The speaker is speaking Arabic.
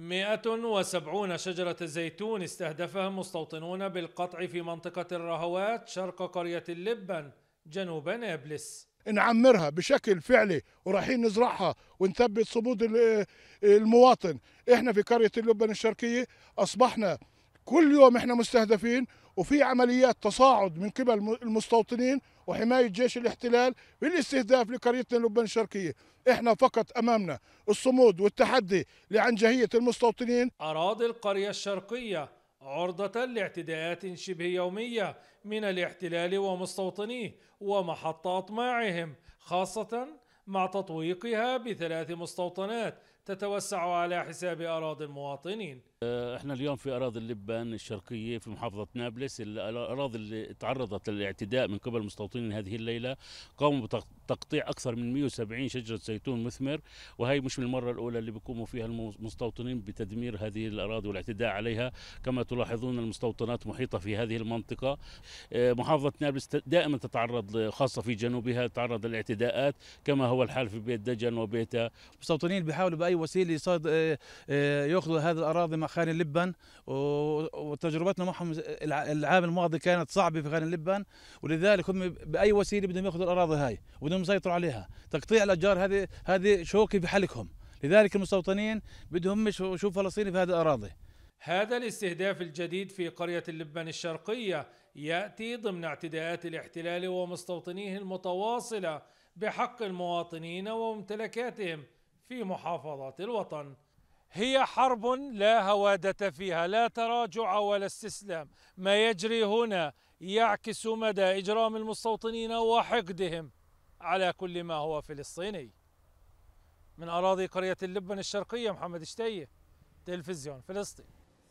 170 شجرة زيتون استهدفها مستوطنون بالقطع في منطقة الرهوات شرق قرية اللبن جنوب نابلس نعمرها بشكل فعلي ورايحين نزرعها ونثبت صمود المواطن احنا في قرية اللبن الشرقية اصبحنا كل يوم احنا مستهدفين وفي عمليات تصاعد من قبل المستوطنين وحماية جيش الاحتلال بالاستهداف لقريتنا لبنان الشرقية احنا فقط امامنا الصمود والتحدي لعنجهية المستوطنين اراضي القرية الشرقية عرضة لاعتداءات شبه يومية من الاحتلال ومستوطنيه ومحط أطماعهم خاصة مع تطويقها بثلاث مستوطنات تتوسع على حساب أراضي المواطنين آه، احنا اليوم في أراضي اللبان الشرقية في محافظة نابلس الأراضي اللي تعرضت للاعتداء من قبل المستوطنين هذه الليلة قاموا بتقطيع أكثر من 170 شجرة زيتون مثمر وهي مش من المرة الأولى اللي بيقوموا فيها المستوطنين بتدمير هذه الأراضي والاعتداء عليها كما تلاحظون المستوطنات محيطة في هذه المنطقة آه، محافظة نابلس دائما تتعرض خاصة في جنوبها تتعرض للاعتداءات كما هو الحال في بيت دجن وبيتا المستوطنين بيحاولوا بأي وسيله آه، صاد آه، ياخذوا هذه الاراضي مع خان اللبن وتجربتنا معهم العام الماضي كانت صعبه في خان اللبن ولذلك هم باي وسيله بدهم ياخذوا الاراضي هاي وبدهم يسيطروا عليها تقطيع الاشجار هذه هذه شوكه بحلقهم لذلك المستوطنين بدهم يشوفوا فلسطيني في هذه الاراضي هذا الاستهداف الجديد في قرية اللبن الشرقية يأتي ضمن اعتداءات الاحتلال ومستوطنيه المتواصلة بحق المواطنين وممتلكاتهم في محافظات الوطن هي حرب لا هوادة فيها لا تراجع ولا استسلام ما يجري هنا يعكس مدى إجرام المستوطنين وحقدهم على كل ما هو فلسطيني من أراضي قرية اللبن الشرقية محمد شتيه تلفزيون فلسطين